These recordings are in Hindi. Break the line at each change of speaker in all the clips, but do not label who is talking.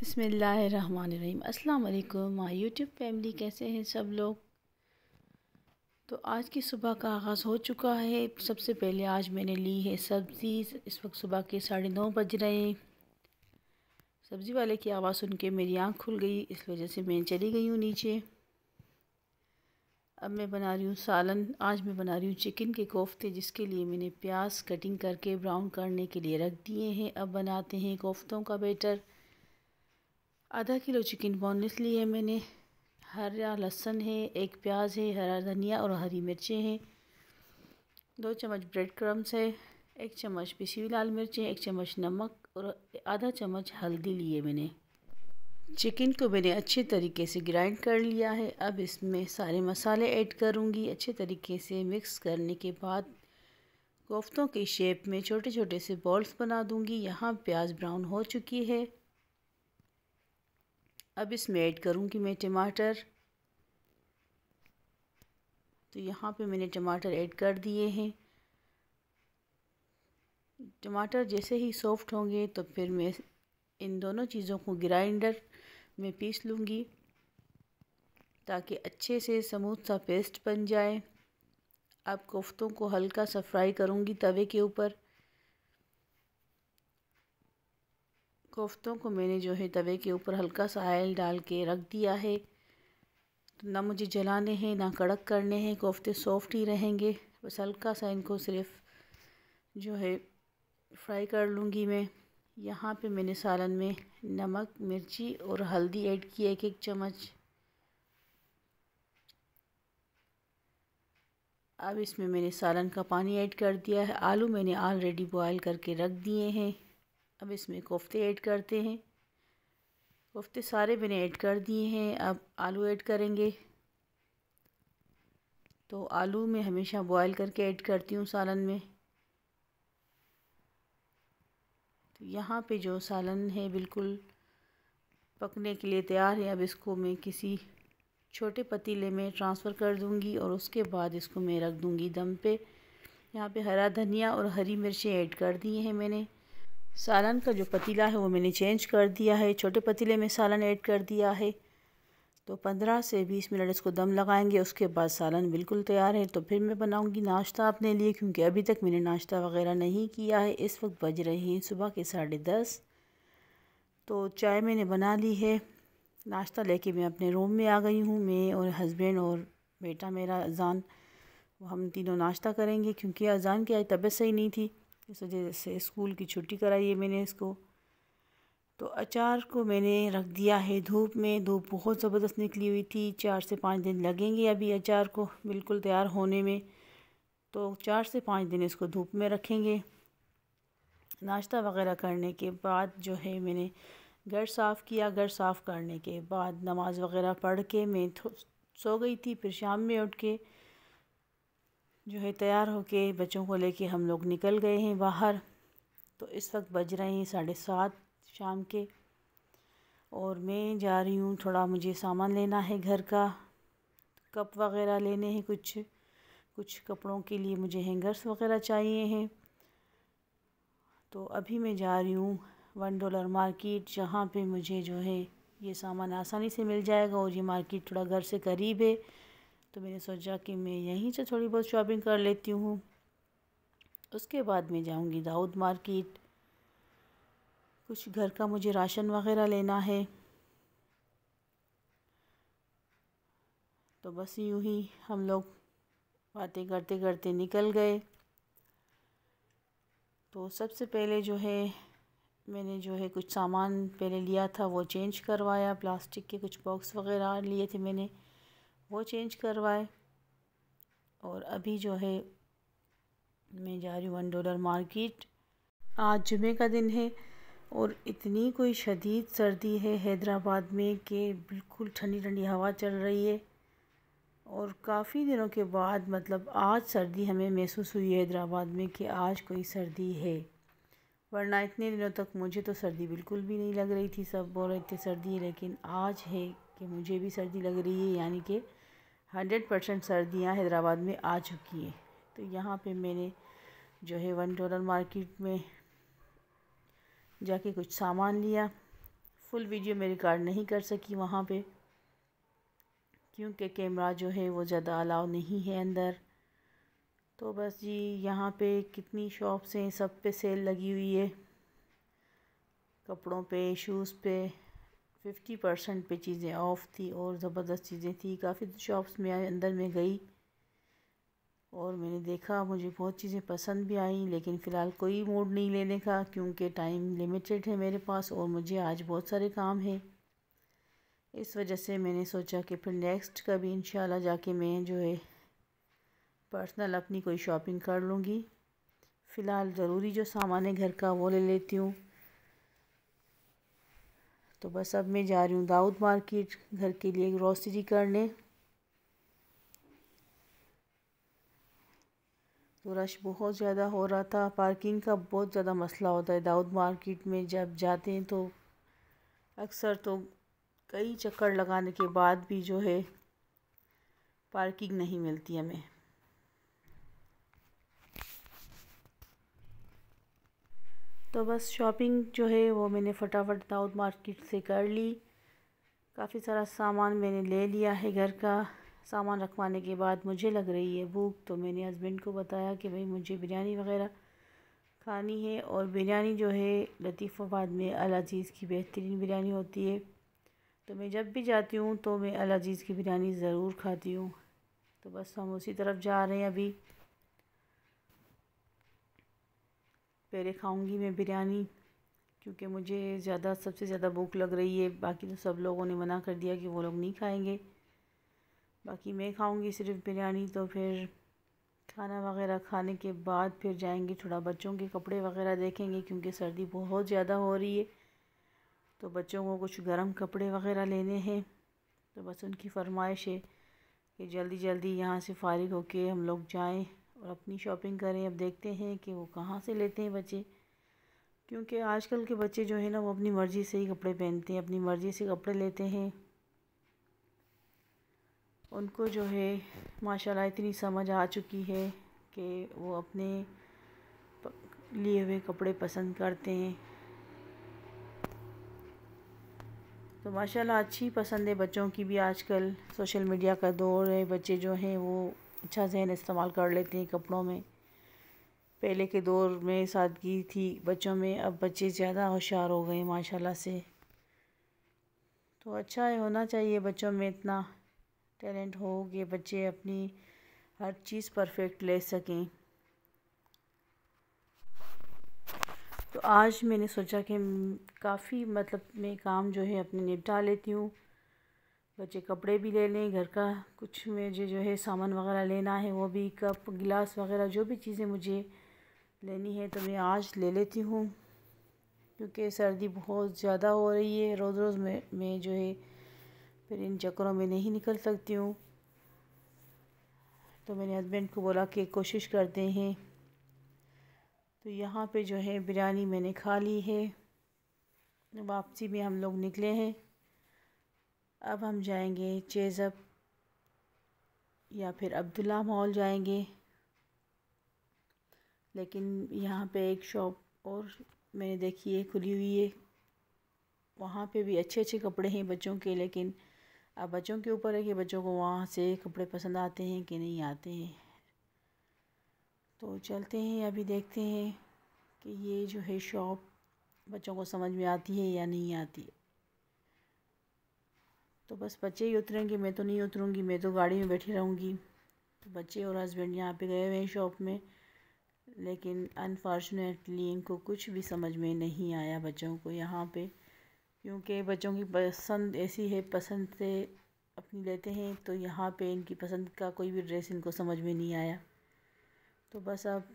बसमीम अल्लाम माय यूट्यूब फैमिली कैसे हैं सब लोग तो आज की सुबह का आगाज़ हो चुका है सबसे पहले आज मैंने ली है सब्ज़ी इस वक्त सुबह के साढ़े नौ बज रहे हैं सब्ज़ी वाले की आवाज़ सुन के मेरी आँख खुल गई इस वजह से मैं चली गई हूँ नीचे अब मैं बना रही हूँ सालन आज मैं बना रही हूँ चिकन के कोफ्ते जिसके लिए मैंने प्याज कटिंग करके ब्राउन करने के लिए रख दिए हैं अब बनाते हैं कोफ्तों का बेटर आधा किलो चिकन बोनलेस लिए मैंने हरा लहसन है एक प्याज है हरा धनिया और हरी मिर्चें हैं दो चम्मच ब्रेड क्रम्स है एक चम्मच पिसी हुई लाल मिर्चें एक चम्मच नमक और आधा चम्मच हल्दी लिए मैंने चिकन को मैंने अच्छे तरीके से ग्राइंड कर लिया है अब इसमें सारे मसाले ऐड करूँगी अच्छे तरीके से मिक्स करने के बाद कोफ्तों के शेप में छोटे छोटे से बॉल्स बना दूँगी यहाँ प्याज ब्राउन हो चुकी है अब इसमें ऐड करूँगी मैं टमाटर तो यहाँ पे मैंने टमाटर ऐड कर दिए हैं टमाटर जैसे ही सॉफ्ट होंगे तो फिर मैं इन दोनों चीज़ों को ग्राइंडर में पीस लूँगी ताकि अच्छे से समूथ सा पेस्ट बन जाए अब कोफ्तों को हल्का सा फ्राई करूँगी तवे के ऊपर कोफ्तों को मैंने जो है तवे के ऊपर हल्का सा आयल डाल के रख दिया है तो ना मुझे जलाने हैं ना कड़क करने हैं कोफ्ते सॉफ्ट ही रहेंगे बस हल्का सा इनको सिर्फ जो है फ्राई कर लूँगी मैं यहाँ पे मैंने सालन में नमक मिर्ची और हल्दी ऐड की एक एक चम्मच अब इसमें मैंने सालन का पानी ऐड कर दिया है आलू मैंने ऑलरेडी बॉयल करके रख दिए हैं अब इसमें कोफ्ते ऐड करते हैं कोफ्ते सारे मैंने ऐड कर दिए हैं अब आलू ऐड करेंगे तो आलू में हमेशा बॉईल करके ऐड करती हूँ सालन में तो यहाँ पे जो सालन है बिल्कुल पकने के लिए तैयार है अब इसको मैं किसी छोटे पतीले में ट्रांसफ़र कर दूँगी और उसके बाद इसको मैं रख दूँगी दम पे यहाँ पे हरा धनिया और हरी मिर्चें ऐड कर दिए हैं मैंने सालन का जो पतीला है वो मैंने चेंज कर दिया है छोटे पतीले में सालन ऐड कर दिया है तो पंद्रह से बीस मिनट इसको दम लगाएंगे उसके बाद सालन बिल्कुल तैयार है तो फिर मैं बनाऊंगी नाश्ता अपने लिए क्योंकि अभी तक मैंने नाश्ता वगैरह नहीं किया है इस वक्त बज रहे हैं सुबह के साढ़े दस तो चाय मैंने बना ली है नाश्ता लेके मैं अपने रूम में आ गई हूँ मैं और हस्बैंड और बेटा मेरा अजान हम तीनों नाश्ता करेंगे क्योंकि अजान की आज तबीयत सही नहीं थी इस वजह से स्कूल की छुट्टी कराई है मैंने इसको तो अचार को मैंने रख दिया है धूप में धूप बहुत ज़बरदस्त निकली हुई थी चार से पाँच दिन लगेंगे अभी अचार को बिल्कुल तैयार होने में तो चार से पाँच दिन इसको धूप में रखेंगे नाश्ता वगैरह करने के बाद जो है मैंने घर साफ़ किया घर साफ़ करने के बाद नमाज़ वगैरह पढ़ के मैं सो गई थी फिर शाम में उठ के जो है तैयार होके बच्चों को लेके हम लोग निकल गए हैं बाहर तो इस वक्त बज रहे हैं साढ़े सात शाम के और मैं जा रही हूँ थोड़ा मुझे सामान लेना है घर का कप वगैरह लेने हैं कुछ कुछ कपड़ों के लिए मुझे हैंगर्स वगैरह चाहिए हैं तो अभी मैं जा रही हूँ वन डॉलर मार्केट जहाँ पे मुझे जो है ये सामान आसानी से मिल जाएगा और ये मार्केट थोड़ा घर से करीब है तो मैंने सोचा कि मैं यहीं से थोड़ी बहुत शॉपिंग कर लेती हूँ उसके बाद मैं जाऊँगी दाऊद मार्केट कुछ घर का मुझे राशन वगैरह लेना है तो बस यूँ ही हम लोग बातें करते करते निकल गए तो सबसे पहले जो है मैंने जो है कुछ सामान पहले लिया था वो चेंज करवाया प्लास्टिक के कुछ बॉक्स वगैरह लिए थे मैंने वो चेंज करवाए और अभी जो है मैं जा रही हूँ वन डॉलर मार्केट आज जुमे का दिन है और इतनी कोई शदीद सर्दी है हैदराबाद में कि बिल्कुल ठंडी ठंडी हवा चल रही है और काफ़ी दिनों के बाद मतलब आज सर्दी हमें महसूस हुई है हैदराबाद में कि आज कोई सर्दी है वरना इतने दिनों तक मुझे तो सर्दी बिल्कुल भी नहीं लग रही थी सब बोल रहे थे सर्दी लेकिन आज है कि मुझे भी सर्दी लग रही है यानी कि हंड्रेड परसेंट सर्दियाँ हैदराबाद में आ चुकी हैं तो यहाँ पे मैंने जो है वन डॉलर मार्केट में जाके कुछ सामान लिया फुल वीडियो मैं रिकॉर्ड नहीं कर सकी वहाँ पे क्योंकि कैमरा जो है वो ज़्यादा अलाउ नहीं है अंदर तो बस जी यहाँ पे कितनी शॉप्स हैं सब पे सेल लगी हुई है कपड़ों पे शूज़ पे फिफ्टी परसेंट पे चीज़ें ऑफ थी और ज़बरदस्त चीज़ें थी काफ़ी शॉप्स में अंदर में गई और मैंने देखा मुझे बहुत चीज़ें पसंद भी आई लेकिन फ़िलहाल कोई मूड नहीं लेने का क्योंकि टाइम लिमिटेड है मेरे पास और मुझे आज बहुत सारे काम हैं इस वजह से मैंने सोचा कि फिर नेक्स्ट का भी इन जाके मैं जो है पर्सनल अपनी कोई शॉपिंग कर लूँगी फ़िलहाल ज़रूरी जो सामान है घर का वो ले लेती हूँ तो बस अब मैं जा रही हूँ दाऊद मार्केट घर के लिए ग्रॉसरी करने तो रश बहुत ज़्यादा हो रहा था पार्किंग का बहुत ज़्यादा मसला होता है दाऊद मार्केट में जब जाते हैं तो अक्सर तो कई चक्कर लगाने के बाद भी जो है पार्किंग नहीं मिलती हमें तो बस शॉपिंग जो है वो मैंने फटाफट दाऊद मार्केट से कर ली काफ़ी सारा सामान मैंने ले लिया है घर का सामान रखवाने के बाद मुझे लग रही है भूख तो मैंने हस्बैंड को बताया कि भाई मुझे बिरयानी वगैरह खानी है और बिरयानी जो है लतीफ़ाबाद में अलाजीज़ की बेहतरीन बिरयानी होती है तो मैं जब भी जाती हूँ तो मैं अलाजीज़ की बिरयानी ज़रूर खाती हूँ तो बस हम उसी तरफ जा रहे हैं अभी पहले खाऊंगी मैं बिरयानी क्योंकि मुझे ज़्यादा सबसे ज़्यादा भूख लग रही है बाकी तो सब लोगों ने मना कर दिया कि वो लोग नहीं खाएंगे बाकी मैं खाऊंगी सिर्फ बिरयानी तो फिर खाना वगैरह खाने के बाद फिर जाएंगे थोड़ा बच्चों के कपड़े वगैरह देखेंगे क्योंकि सर्दी बहुत ज़्यादा हो रही है तो बच्चों को कुछ गर्म कपड़े वगैरह लेने हैं तो बस उनकी फरमाइश है कि जल्दी जल्दी यहाँ से फारिग होके हम लोग जाएँ और अपनी शॉपिंग करें अब देखते हैं कि वो कहाँ से लेते हैं बच्चे क्योंकि आजकल के बच्चे जो है ना वो अपनी मर्ज़ी से ही कपड़े पहनते हैं अपनी मर्ज़ी से कपड़े लेते हैं उनको जो है माशाल्लाह इतनी समझ आ चुकी है कि वो अपने लिए हुए कपड़े पसंद करते हैं तो माशाल्लाह अच्छी पसंद है बच्चों की भी आजकल सोशल मीडिया का दौर है बच्चे जो हैं वो अच्छा जहन इस्तेमाल कर लेते हैं कपड़ों में पहले के दौर में सादगी थी बच्चों में अब बच्चे ज़्यादा होशियार हो गए माशाल्लाह से तो अच्छा है होना चाहिए बच्चों में इतना टैलेंट हो कि बच्चे अपनी हर चीज़ परफेक्ट ले सकें तो आज मैंने सोचा कि काफ़ी मतलब मैं काम जो है अपने निपटा लेती हूँ बच्चे कपड़े भी ले लें घर का कुछ मुझे जो है सामान वगैरह लेना है वो भी कप गिलास वगैरह जो भी चीज़ें मुझे लेनी है तो मैं आज ले लेती हूँ क्योंकि सर्दी बहुत ज़्यादा हो रही है रोज़ रोज़ में मैं जो है फिर इन चक्करों में नहीं निकल सकती हूँ तो मैंने हस्बैंड को बोला कि कोशिश करते हैं तो यहाँ पे जो है बिरयानी मैंने खा ली है वापसी में हम लोग निकले हैं अब हम जाएंगे चेज़ब या फिर अब्दुल्ला मॉल जाएंगे लेकिन यहाँ पे एक शॉप और मैंने देखी है खुली हुई है वहाँ पे भी अच्छे अच्छे कपड़े हैं बच्चों के लेकिन अब बच्चों के ऊपर है कि बच्चों को वहाँ से कपड़े पसंद आते हैं कि नहीं आते हैं तो चलते हैं अभी देखते हैं कि ये जो है शॉप बच्चों को समझ में आती है या नहीं आती तो बस बच्चे ही उतरेंगे मैं तो नहीं उतरूँगी मैं तो गाड़ी में बैठी रहूँगी तो बच्चे और हस्बैंड यहाँ पे गए हुए हैं शॉप में लेकिन अनफॉर्चुनेटली इनको कुछ भी समझ में नहीं आया बच्चों को यहाँ पे क्योंकि बच्चों की पसंद ऐसी है पसंद से अपनी लेते हैं तो यहाँ पे इनकी पसंद का कोई भी ड्रेस इनको समझ में नहीं आया तो बस अब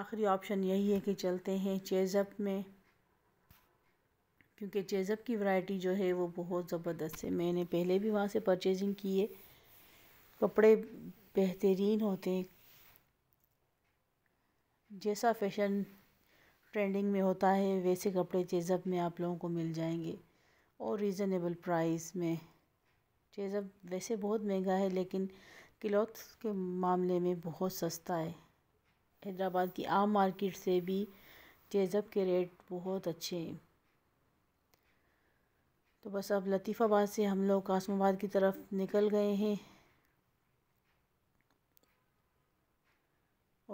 आखिरी ऑप्शन यही है कि चलते हैं चेज़अप में क्योंकि चेज़प की वैरायटी जो है वो बहुत ज़बरदस्त है मैंने पहले भी वहाँ से परचेजिंग की है कपड़े बेहतरीन होते हैं जैसा फैशन ट्रेंडिंग में होता है वैसे कपड़े चेज़प में आप लोगों को मिल जाएंगे और रीज़नेबल प्राइस में चेज़प वैसे बहुत महंगा है लेकिन क्लॉथ के मामले में बहुत सस्ता है हैदराबाद की आम मार्केट से भी चेज़प के रेट बहुत अच्छे हैं तो बस अब लतीफ़ाबाद से हम लोग कासमाबाद की तरफ निकल गए हैं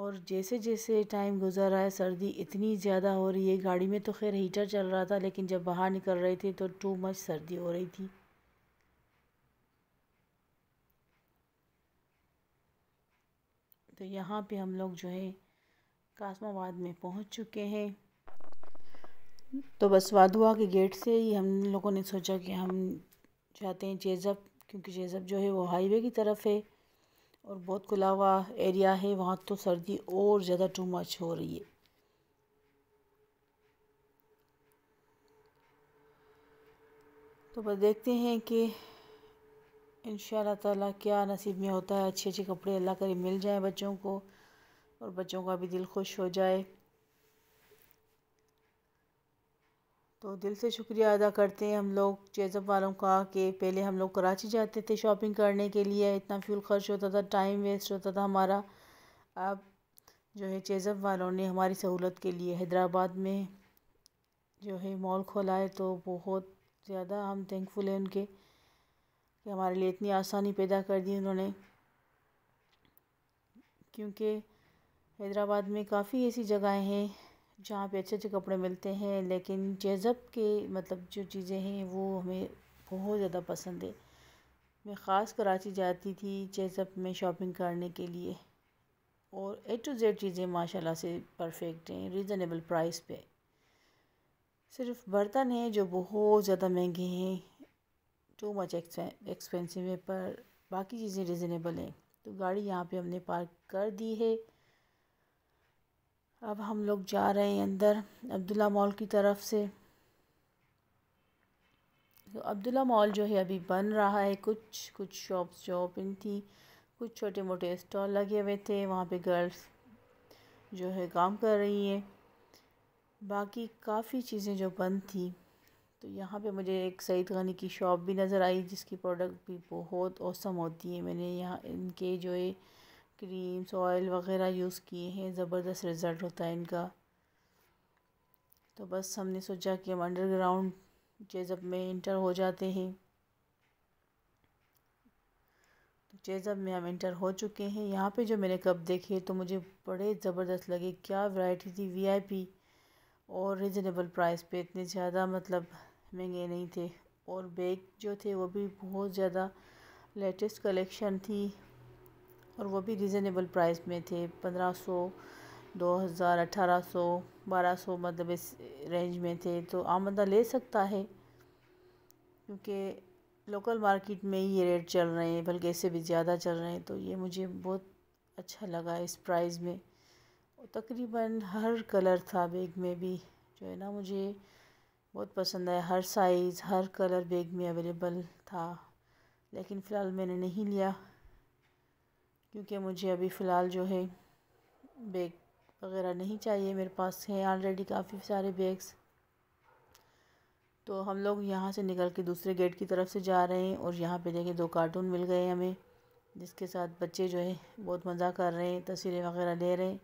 और जैसे जैसे टाइम गुजर रहा है सर्दी इतनी ज़्यादा हो रही है गाड़ी में तो खैर हीटर चल रहा था लेकिन जब बाहर निकल रहे थे तो टू मच सर्दी हो रही थी तो यहाँ पे हम लोग जो है कासमाबाद में पहुँच चुके हैं तो बस वादुआ के गेट से ही हम लोगों ने सोचा कि हम जाते हैं जेजब क्योंकि जेजब जो है वो हाईवे की तरफ है और बहुत खुलावा एरिया है वहाँ तो सर्दी और ज़्यादा टू मच हो रही है तो बस देखते हैं कि इन ताला क्या नसीब में होता है अच्छे अच्छे कपड़े अल्लाह करे मिल जाए बच्चों को और बच्चों का भी दिल खुश हो जाए तो दिल से शुक्रिया अदा करते हैं हम लोग चेज़अप वालों का कि पहले हम लोग कराची जाते थे शॉपिंग करने के लिए इतना फ्यूल खर्च होता था टाइम वेस्ट होता था हमारा अब जो है जेजब वालों ने हमारी सहूलत के लिए हैदराबाद में जो है मॉल खोला है तो बहुत ज़्यादा हम थैंकफुल हैं उनके कि हमारे लिए इतनी आसानी पैदा कर दी उन्होंने क्योंकि हैदराबाद में काफ़ी ऐसी जगहें हैं जहाँ पे अच्छे अच्छे कपड़े मिलते हैं लेकिन जेज़ब के मतलब जो चीज़ें हैं वो हमें बहुत ज़्यादा पसंद है मैं ख़ास कराची जाती थी जेज़ब में शॉपिंग करने के लिए और ए टू जेड चीज़ें माशाल्लाह से परफेक्ट हैं रीज़नेबल प्राइस पे सिर्फ बर्तन हैं जो बहुत ज़्यादा महंगे हैं टू मच एक्सपेंसिव है पर बाकी चीज़ें रीज़नेबल हैं तो गाड़ी यहाँ पे हमने पार्क कर दी है अब हम लोग जा रहे हैं अंदर अब्दुल्ला मॉल की तरफ से तो अब्दुल्ला मॉल जो है अभी बन रहा है कुछ कुछ शॉप्स जो ओपन थी कुछ छोटे मोटे स्टॉल लगे हुए थे वहाँ पे गर्ल्स जो है काम कर रही हैं बाकी काफ़ी चीज़ें जो बंद थी तो यहाँ पे मुझे एक सईद गनी की शॉप भी नज़र आई जिसकी प्रोडक्ट भी बहुत औसम होती है मैंने यहाँ इनके जो है क्रीम्स ऑयल वगैरह यूज़ किए हैं ज़बरदस्त रिज़ल्ट होता है इनका तो बस हमने सोचा कि हम अंडरग्राउंड चेज़अप में इंटर हो जाते हैं तो चेज़ब में हम इंटर हो चुके हैं यहाँ पे जो मैंने कप देखे तो मुझे बड़े ज़बरदस्त लगे क्या वैरायटी थी वीआईपी और रिजनेबल प्राइस पे इतने ज़्यादा मतलब महंगे नहीं थे और बैग जो थे वो भी बहुत ज़्यादा लेटेस्ट कलेक्शन थी और वो भी रिज़नेबल प्राइस में थे पंद्रह सौ दो हज़ार अठारह सौ बारह सौ मतलब इस रेंज में थे तो आमदा ले सकता है क्योंकि लोकल मार्केट में ही ये रेट चल रहे हैं बल्कि इससे भी ज़्यादा चल रहे हैं तो ये मुझे बहुत अच्छा लगा इस प्राइस में तकरीबन हर कलर था बैग में भी जो है ना मुझे बहुत पसंद आया हर साइज़ हर कलर बैग में अवेलेबल था लेकिन फ़िलहाल मैंने नहीं लिया क्योंकि मुझे अभी फ़िलहाल जो है बैग वगैरह नहीं चाहिए मेरे पास हैं ऑलरेडी काफ़ी सारे बैग्स तो हम लोग यहाँ से निकल के दूसरे गेट की तरफ से जा रहे हैं और यहाँ पे देखें दो कार्टून मिल गए हमें जिसके साथ बच्चे जो है बहुत मज़ा कर रहे हैं तस्वीरें वगैरह ले रहे हैं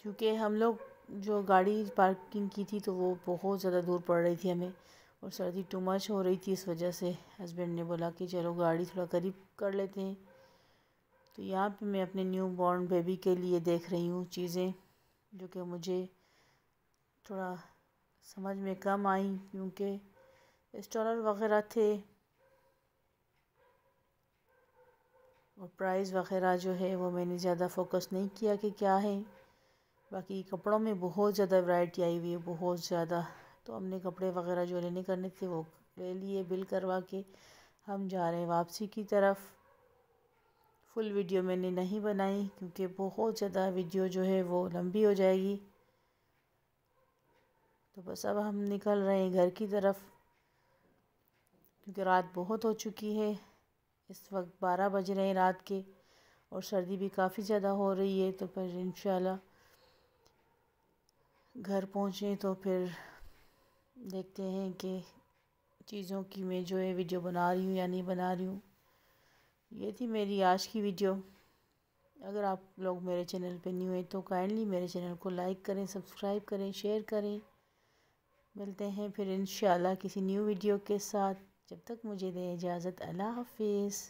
क्योंकि हम लोग जो गाड़ी पार्किंग की थी तो वो बहुत ज़्यादा दूर पड़ रही थी हमें और सर्दी टू मच हो रही थी इस वजह से हस्बैंड ने बोला कि चलो गाड़ी थोड़ा करीब कर लेते हैं तो यहाँ पे मैं अपने न्यू बॉर्न बेबी के लिए देख रही हूँ चीज़ें जो कि मुझे थोड़ा समझ में कम आई क्योंकि इस्टॉलर वगैरह थे और प्राइस वगैरह जो है वो मैंने ज़्यादा फोकस नहीं किया कि क्या है बाकी कपड़ों में बहुत ज़्यादा वैरायटी आई हुई है बहुत ज़्यादा तो हमने कपड़े वगैरह जो लेने करने थे वो ले लिए बिल करवा के हम जा रहे हैं वापसी की तरफ फुल वीडियो मैंने नहीं बनाई क्योंकि बहुत ज़्यादा वीडियो जो है वो लंबी हो जाएगी तो बस अब हम निकल रहे हैं घर की तरफ क्योंकि रात बहुत हो चुकी है इस वक्त बारह बज रहे हैं रात के और सर्दी भी काफ़ी ज़्यादा हो रही है तो फिर इन घर पहुँचे तो फिर देखते हैं कि चीज़ों की मैं जो है वीडियो बना रही हूँ या नहीं बना रही हूँ ये थी मेरी आज की वीडियो अगर आप लोग मेरे चैनल पे न्यू हैं तो काइंडली मेरे चैनल को लाइक करें सब्सक्राइब करें शेयर करें मिलते हैं फिर इन किसी न्यू वीडियो के साथ जब तक मुझे दें इजाज़त अल्लाह हाफिज़